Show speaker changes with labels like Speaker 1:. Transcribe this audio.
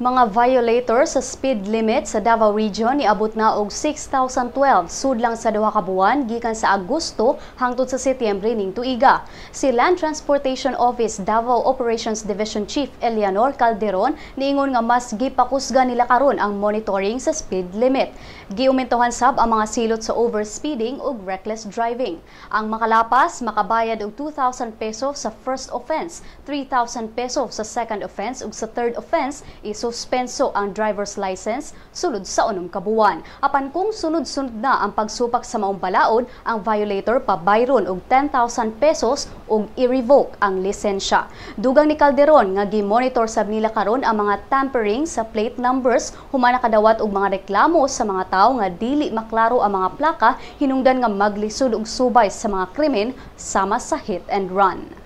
Speaker 1: Mga violator sa speed limit sa Davao Region niabot na og 6,012 sudlang sa duha ka buwan gikan sa Agosto hangtod sa Setyembre ning tuiga. Si Land Transportation Office Davao Operations Division Chief Eleanor Calderon niingon nga mas gipakusga nila karon ang monitoring sa speed limit. Giumentuhan sab ang mga silot sa overspeeding ug reckless driving. Ang makalapas makabayad og 2,000 pesos sa first offense, 3,000 pesos sa second offense ug sa third offense iso nasususpenso ang driver's license sulod sa unom kabuwan. Apan kung sunod-sunod na ang pagsupak sa maong balaod, ang violator pabayron og 10,000 pesos og i-revoke ang lisensya. Dugang ni Calderon nga gi-monitor sab nila karon ang mga tampering sa plate numbers human nakadawat og mga reklamo sa mga tawo nga dili maklaro ang mga plaka hinungdan nga maglisod og subay sa mga krimen sama sa hit and run.